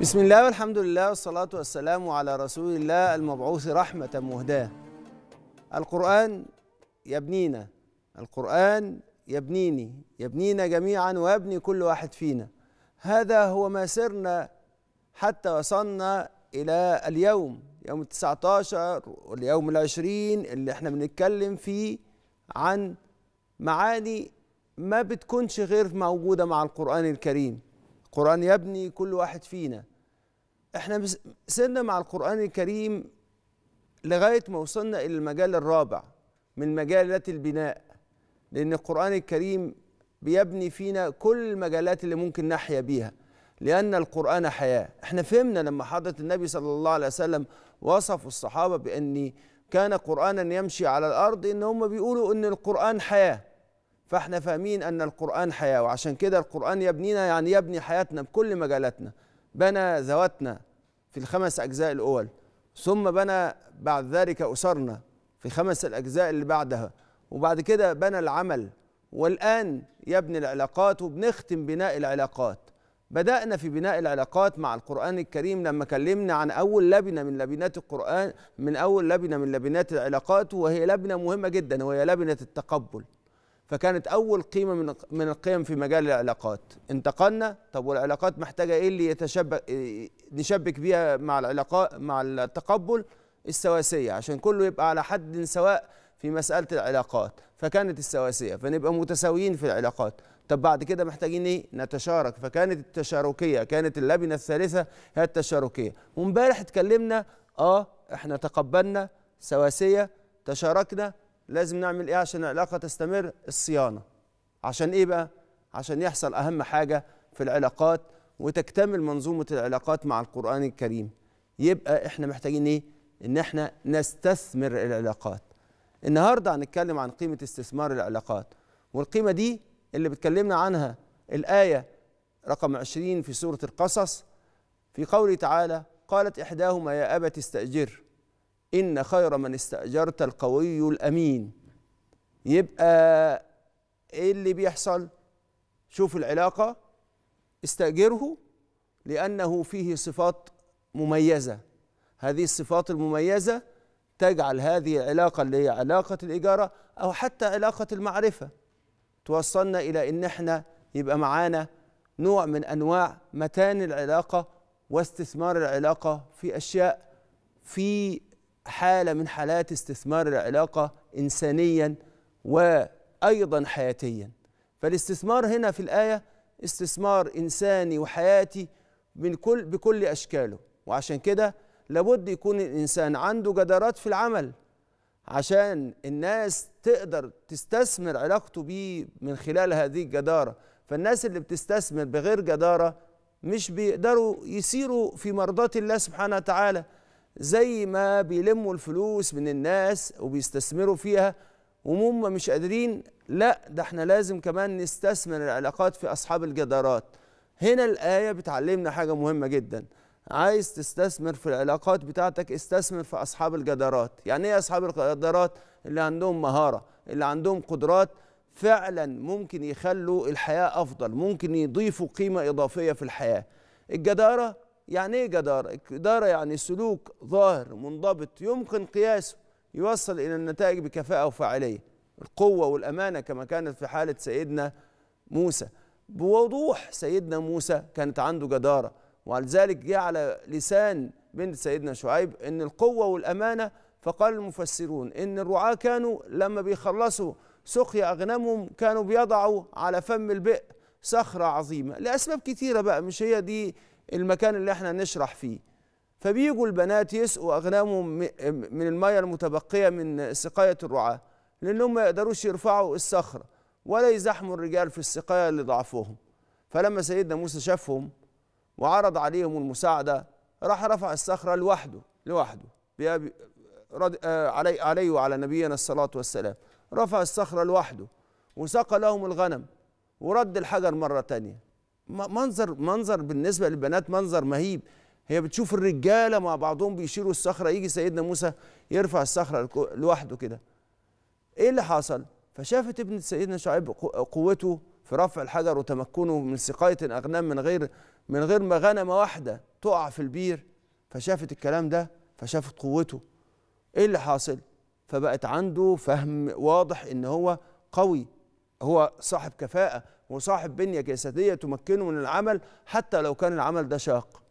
بسم الله والحمد لله والصلاة والسلام على رسول الله المبعوث رحمة مهداة القرآن يبنينا القرآن يبنيني يبنينا جميعا ويبني كل واحد فينا هذا هو ما سرنا حتى وصلنا إلى اليوم يوم التسعة عشر واليوم العشرين اللي احنا بنتكلم فيه عن معاني ما بتكونش غير موجودة مع القرآن الكريم القرآن يبني كل واحد فينا احنا سيرنا مع القرآن الكريم لغاية ما وصلنا إلى المجال الرابع من مجالات البناء لأن القرآن الكريم بيبني فينا كل المجالات اللي ممكن نحيا بيها لأن القرآن حياة احنا فهمنا لما حضرة النبي صلى الله عليه وسلم وصف الصحابة بأن كان قرآنا يمشي على الأرض إن هم بيقولوا إن القرآن حياة فاحنا فاهمين أن القرآن حياة وعشان كده القرآن يبنينا يعني يبني حياتنا بكل مجالاتنا بنى ذواتنا في الخمس أجزاء الأول ثم بنى بعد ذلك أسرنا في خمس الأجزاء اللي بعدها وبعد كده بنى العمل والآن يبني العلاقات وبنختم بناء العلاقات بدأنا في بناء العلاقات مع القرآن الكريم لما كلمنا عن أول لبنة من لبنات القرآن من أول لبنة من لبنات العلاقات وهي لبنة مهمة جدا وهي لبنة التقبل فكانت اول قيمه من من القيم في مجال العلاقات انتقلنا طب والعلاقات محتاجه ايه اللي يتشبك نشبك بيها مع العلاقات مع التقبل السواسيه عشان كله يبقى على حد سواء في مساله العلاقات فكانت السواسيه فنبقى متساويين في العلاقات طب بعد كده محتاجين ايه نتشارك فكانت التشاركيه كانت اللبنه الثالثه هي التشاركيه وامبارح اتكلمنا اه احنا تقبلنا سواسيه تشاركنا لازم نعمل ايه عشان العلاقه تستمر الصيانه عشان ايه بقى عشان يحصل اهم حاجه في العلاقات وتكتمل منظومه العلاقات مع القران الكريم يبقى احنا محتاجين ايه ان احنا نستثمر العلاقات النهارده هنتكلم عن قيمه استثمار العلاقات والقيمه دي اللي بتكلمنا عنها الايه رقم 20 في سوره القصص في قوله تعالى قالت احداهما يا ابت استاجر إن خير من استأجرت القوي الأمين يبقى إيه اللي بيحصل شوف العلاقة استأجره لأنه فيه صفات مميزة هذه الصفات المميزة تجعل هذه العلاقة اللي هي علاقة الإجارة أو حتى علاقة المعرفة توصلنا إلى إن إحنا يبقى معانا نوع من أنواع متان العلاقة واستثمار العلاقة في أشياء في حاله من حالات استثمار العلاقه انسانيا وايضا حياتيا فالاستثمار هنا في الايه استثمار انساني وحياتي من كل بكل اشكاله وعشان كده لابد يكون الانسان عنده جدارات في العمل عشان الناس تقدر تستثمر علاقته بيه من خلال هذه الجداره فالناس اللي بتستثمر بغير جداره مش بيقدروا يسيروا في مرضات الله سبحانه وتعالى زي ما بيلموا الفلوس من الناس وبيستثمروا فيها وهم مش قادرين لا ده احنا لازم كمان نستثمر العلاقات في اصحاب الجدارات هنا الايه بتعلمنا حاجه مهمه جدا عايز تستثمر في العلاقات بتاعتك استثمر في اصحاب الجدارات يعني ايه اصحاب الجدارات اللي عندهم مهاره اللي عندهم قدرات فعلا ممكن يخلوا الحياه افضل ممكن يضيفوا قيمه اضافيه في الحياه الجداره يعني ايه جدارة؟ الجدارة يعني سلوك ظاهر منضبط يمكن قياسه يوصل إلى النتائج بكفاءة وفاعلية القوة والأمانة كما كانت في حالة سيدنا موسى بوضوح سيدنا موسى كانت عنده جدارة ولذلك جه على لسان بنت سيدنا شعيب ان القوه والامانه فقال المفسرون ان الرعاه كانوا لما بيخلصوا سقي اغنامهم كانوا بيضعوا على فم البئر صخره عظيمه لاسباب كثيرة بقى مش هي دي المكان اللي احنا نشرح فيه فبيجوا البنات يسقوا اغنامهم من الميه المتبقيه من سقايه الرعاه لانهم ما يقدروش يرفعوا الصخره ولا يزاحموا الرجال في السقايه اللي ضعفوهم فلما سيدنا موسى شافهم وعرض عليهم المساعده راح رفع الصخره لوحده لوحده آه، علي عليه وعلى نبينا الصلاه والسلام رفع الصخره لوحده وسقى لهم الغنم ورد الحجر مره ثانيه منظر منظر بالنسبه للبنات منظر مهيب هي بتشوف الرجاله مع بعضهم بيشيلوا الصخره يجي سيدنا موسى يرفع الصخره لوحده كده ايه اللي حصل فشافت ابنة سيدنا شعيب قوته في رفع الحجر وتمكنه من سقاية الأغنام من غير من غير ما غنمة واحدة تقع في البير فشافت الكلام ده فشافت قوته ايه اللي حاصل فبقت عنده فهم واضح ان هو قوي هو صاحب كفاءة وصاحب بنية جسدية تمكنه من العمل حتى لو كان العمل ده شاق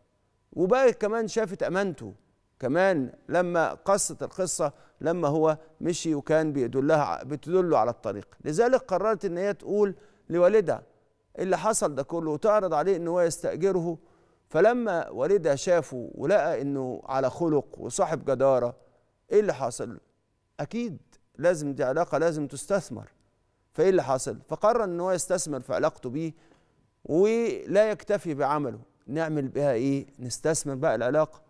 وبقى كمان شافت أمانته كمان لما قصت القصة لما هو مشي وكان بيدلها بتدله على الطريق لذلك قررت ان هي تقول لوالدها اللي حصل ده كله وتعرض عليه ان هو يستأجره فلما والدها شافه ولقى انه على خلق وصاحب جدارة ايه اللي حصل اكيد لازم دي علاقة لازم تستثمر فايه اللي حصل فقرر ان هو يستثمر في علاقته بيه ولا يكتفي بعمله نعمل بها ايه نستثمر بقى العلاقه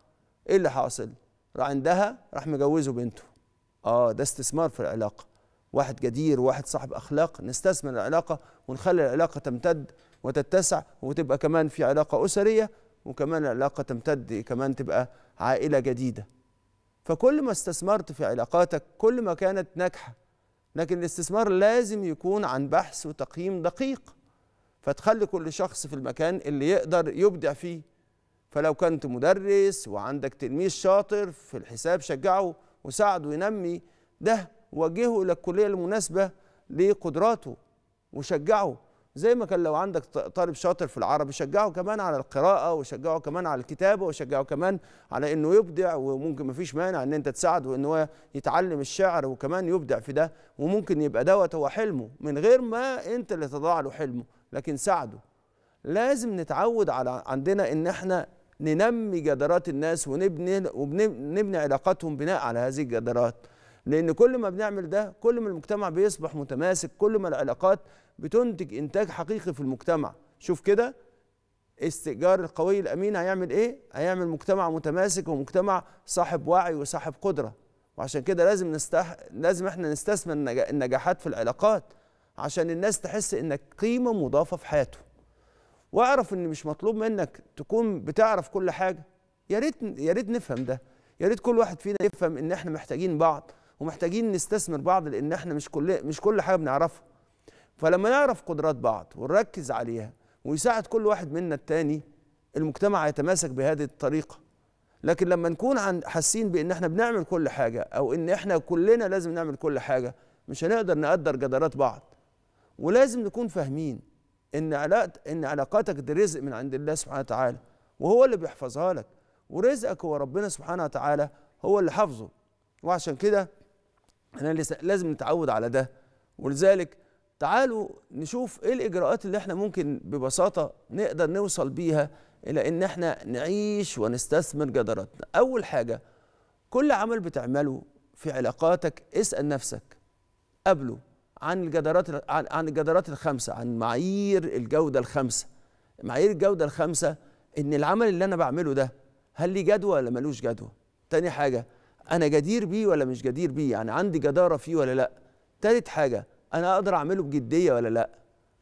ايه اللي حاصل راح عندها راح مجوزه بنته اه ده استثمار في العلاقه واحد جدير وواحد صاحب اخلاق نستثمر العلاقه ونخلي العلاقه تمتد وتتسع وتبقى كمان في علاقه اسريه وكمان العلاقه تمتد كمان تبقى عائله جديده فكل ما استثمرت في علاقاتك كل ما كانت ناجحه لكن الاستثمار لازم يكون عن بحث وتقييم دقيق فتخلي كل شخص في المكان اللي يقدر يبدع فيه فلو كنت مدرس وعندك تلميذ شاطر في الحساب شجعه وساعده ينمي ده وجهه الى الكليه المناسبه لقدراته وشجعه زي ما كان لو عندك طالب شاطر في العربي شجعه كمان على القراءة وشجعه كمان على الكتابة وشجعه كمان على انه يبدع وممكن ما فيش مانع ان انت تساعده ان هو يتعلم الشعر وكمان يبدع في ده وممكن يبقى دوت هو حلمه من غير ما انت اللي تضع له حلمه لكن ساعده لازم نتعود على عندنا ان احنا ننمي جدارات الناس ونبني وبنبني علاقاتهم بناء على هذه الجدارات لان كل ما بنعمل ده كل ما المجتمع بيصبح متماسك كل ما العلاقات بتنتج انتاج حقيقي في المجتمع شوف كده استئجار القوي الامين هيعمل ايه هيعمل مجتمع متماسك ومجتمع صاحب وعي وصاحب قدره وعشان كده لازم نستح... لازم احنا نستثمر النجاحات في العلاقات عشان الناس تحس انك قيمه مضافه في حياته واعرف ان مش مطلوب منك تكون بتعرف كل حاجه يا ريت يا ريت نفهم ده يا ريت كل واحد فينا يفهم ان احنا محتاجين بعض ومحتاجين نستثمر بعض لان احنا مش كل مش كل حاجه بنعرفها فلما نعرف قدرات بعض ونركز عليها ويساعد كل واحد منا التاني المجتمع هيتماسك بهذه الطريقه لكن لما نكون عن حاسين بان احنا بنعمل كل حاجه او ان احنا كلنا لازم نعمل كل حاجه مش هنقدر نقدر جدارات بعض ولازم نكون فاهمين ان علاقت ان علاقاتك دي رزق من عند الله سبحانه وتعالى وهو اللي بيحفظها لك ورزقك هو ربنا سبحانه وتعالى هو اللي حافظه وعشان كده احنا لازم نتعود على ده ولذلك تعالوا نشوف ايه الاجراءات اللي احنا ممكن ببساطه نقدر نوصل بيها الى ان احنا نعيش ونستثمر جداراتنا اول حاجه كل عمل بتعمله في علاقاتك اسال نفسك قبله عن الجدارات عن الجدارات الخمسه عن معايير الجوده الخمسه معايير الجوده الخمسه ان العمل اللي انا بعمله ده هل ليه جدوى ولا ملوش جدوى تاني حاجه انا جدير بيه ولا مش جدير بيه يعني عندي جداره فيه ولا لا تالت حاجه انا اقدر اعمله بجديه ولا لا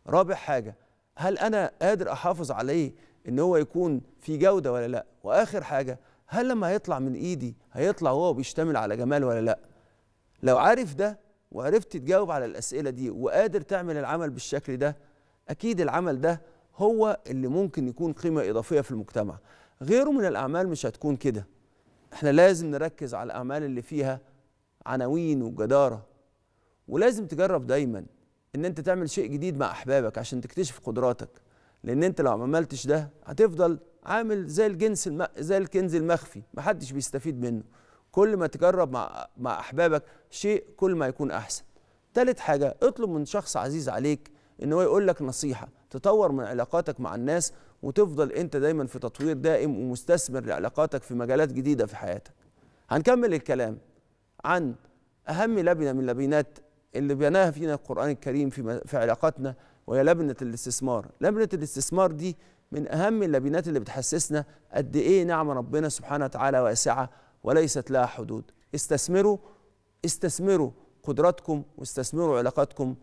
رابع حاجه هل انا قادر احافظ عليه ان هو يكون في جوده ولا لا واخر حاجه هل لما هيطلع من ايدي هيطلع وهو بيشتمل على جمال ولا لا لو عارف ده وعرفت تجاوب على الاسئله دي وقادر تعمل العمل بالشكل ده اكيد العمل ده هو اللي ممكن يكون قيمه اضافيه في المجتمع غيره من الاعمال مش هتكون كده احنا لازم نركز على الاعمال اللي فيها عناوين وجداره ولازم تجرب دايما ان انت تعمل شيء جديد مع احبابك عشان تكتشف قدراتك لان انت لو ما عملتش ده هتفضل عامل زي الجنس الم... زي الكنز المخفي محدش بيستفيد منه كل ما تجرب مع مع احبابك شيء كل ما يكون احسن تالت حاجه اطلب من شخص عزيز عليك ان هو يقول لك نصيحه تطور من علاقاتك مع الناس وتفضل انت دايما في تطوير دائم ومستثمر لعلاقاتك في مجالات جديده في حياتك هنكمل الكلام عن اهم لبنه من لبنات اللي بناها فينا القرآن الكريم في, في علاقاتنا وهي لبنة الاستثمار لبنة الاستثمار دي من أهم اللبنات اللي بتحسسنا قد إيه نعم ربنا سبحانه وتعالى واسعة وليست لها حدود استثمروا استثمروا قدراتكم واستثمروا علاقاتكم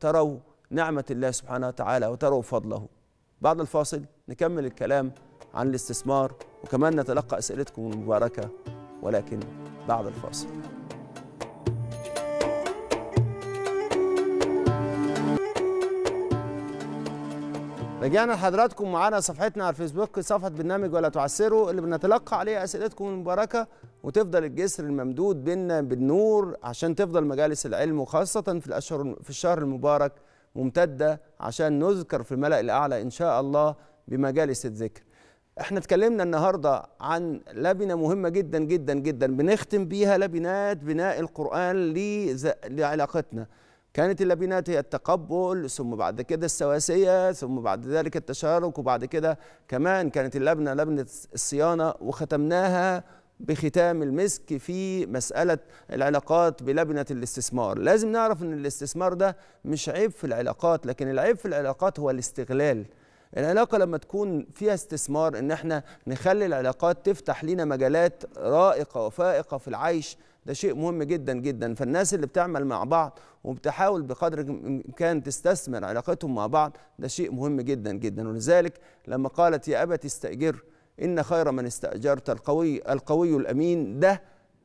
تروا نعمة الله سبحانه وتعالى وتروا فضله بعد الفاصل نكمل الكلام عن الاستثمار وكمان نتلقى أسئلتكم المباركة ولكن بعد الفاصل رجعنا لحضراتكم معانا صفحتنا على الفيسبوك صفحه برنامج ولا تعسروا اللي بنتلقى عليها اسئلتكم المباركه وتفضل الجسر الممدود بينا بالنور عشان تفضل مجالس العلم وخاصه في الاشهر في الشهر المبارك ممتده عشان نذكر في الملأ الاعلى ان شاء الله بمجالس الذكر. احنا اتكلمنا النهارده عن لبنه مهمه جدا جدا جدا بنختم بيها لبنات بناء القران لعلاقتنا. كانت اللبنات هي التقبل ثم بعد كده السواسية ثم بعد ذلك التشارك وبعد كده كمان كانت اللبنة لبنة الصيانة وختمناها بختام المسك في مسألة العلاقات بلبنة الاستثمار لازم نعرف أن الاستثمار ده مش عيب في العلاقات لكن العيب في العلاقات هو الاستغلال العلاقة لما تكون فيها استثمار ان احنا نخلي العلاقات تفتح لنا مجالات رائقة وفائقة في العيش ده شيء مهم جدا جدا فالناس اللي بتعمل مع بعض وبتحاول بقدر الامكان تستثمر علاقتهم مع بعض ده شيء مهم جدا جدا ولذلك لما قالت يا ابت استاجر ان خير من استاجرت القوي القوي الامين ده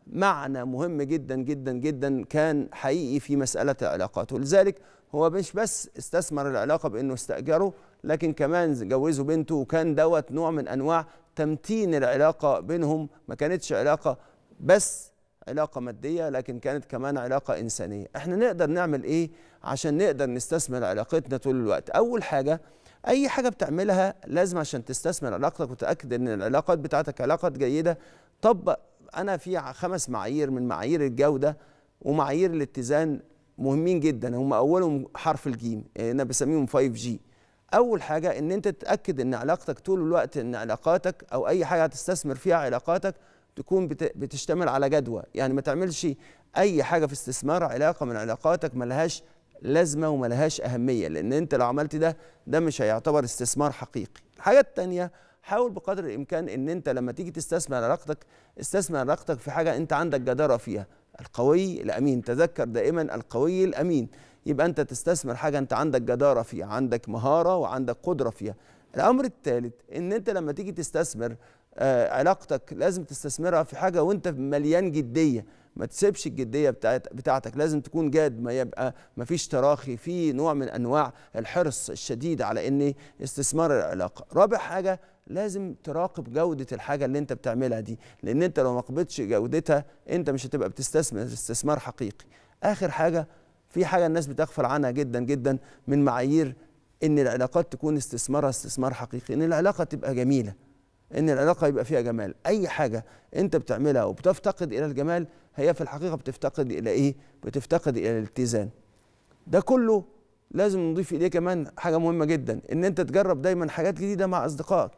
معنى مهم جدا جدا جدا كان حقيقي في مساله العلاقات ولذلك هو مش بس استثمر العلاقه بانه استاجره لكن كمان جوزوا بنته وكان دوت نوع من انواع تمتين العلاقه بينهم ما كانتش علاقه بس علاقه ماديه لكن كانت كمان علاقه انسانيه احنا نقدر نعمل ايه عشان نقدر نستثمر علاقتنا طول الوقت اول حاجه اي حاجه بتعملها لازم عشان تستثمر علاقتك وتاكد ان العلاقات بتاعتك علاقات جيده طبق انا في خمس معايير من معايير الجوده ومعايير الاتزان مهمين جدا هم اولهم حرف الجيم إيه، انا بسميهم 5 جي اول حاجه ان انت تتاكد ان علاقتك طول الوقت ان علاقاتك او اي حاجه هتستثمر فيها علاقاتك تكون بتشتمل على جدوى يعني ما تعملش اي حاجه في استثمار علاقه من علاقاتك ملهاش لازمه وملهاش اهميه لان انت لو عملت ده ده مش هيعتبر استثمار حقيقي الحاجه الثانيه حاول بقدر الامكان ان انت لما تيجي تستثمر علاقتك استثمر علاقتك في حاجه انت عندك جداره فيها القوي الامين تذكر دائما القوي الامين يبقى انت تستثمر حاجه انت عندك جداره فيها عندك مهاره وعندك قدره فيها الامر الثالث ان انت لما تيجي تستثمر آه، علاقتك لازم تستثمرها في حاجه وانت مليان جديه ما تسيبش الجديه بتاعت بتاعتك لازم تكون جاد ما يبقى ما فيش تراخي في نوع من انواع الحرص الشديد على ان استثمار العلاقه رابع حاجه لازم تراقب جودة الحاجة اللي انت بتعملها دي لان انت لو ما قبضتش جودتها انت مش هتبقى بتستثمر استثمار حقيقي اخر حاجة في حاجة الناس بتغفل عنها جدا جدا من معايير ان العلاقات تكون استثمارها استثمار حقيقي ان العلاقة تبقى جميلة ان العلاقه يبقى فيها جمال اي حاجه انت بتعملها وبتفتقد الى الجمال هي في الحقيقه بتفتقد الى ايه بتفتقد الى الاتزان ده كله لازم نضيف اليه كمان حاجه مهمه جدا ان انت تجرب دايما حاجات جديده مع اصدقائك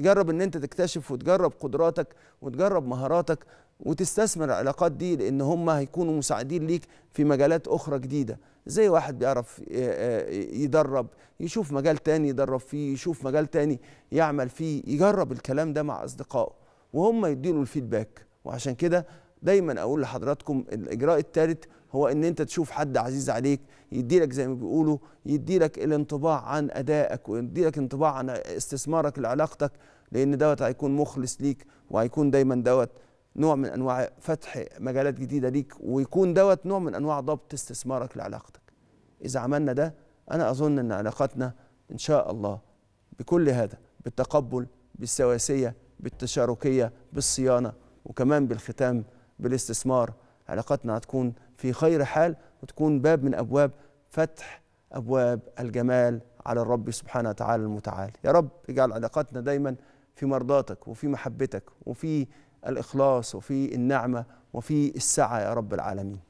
تجرب ان انت تكتشف وتجرب قدراتك وتجرب مهاراتك وتستثمر العلاقات دي لان هم هيكونوا مساعدين ليك في مجالات اخرى جديده زي واحد بيعرف آه، آه، يدرب يشوف مجال تاني يدرب فيه يشوف مجال تاني يعمل فيه يجرب الكلام ده مع اصدقائه وهم يديله الفيدباك وعشان كده دايما اقول لحضراتكم الاجراء الثالث هو ان انت تشوف حد عزيز عليك يديلك زي ما بيقولوا يديلك الانطباع عن ادائك ويديلك انطباع عن استثمارك لعلاقتك لان دوت هيكون مخلص ليك وهيكون دايما دوت نوع من انواع فتح مجالات جديده ليك ويكون دوت نوع من انواع ضبط استثمارك لعلاقتك اذا عملنا ده انا اظن ان علاقاتنا ان شاء الله بكل هذا بالتقبل بالسواسيه بالتشاركيه بالصيانه وكمان بالختام بالاستثمار علاقاتنا هتكون في خير حال وتكون باب من أبواب فتح أبواب الجمال على الرب سبحانه وتعالى المتعال يا رب اجعل علاقاتنا دايما في مرضاتك وفي محبتك وفي الإخلاص وفي النعمة وفي السعة يا رب العالمين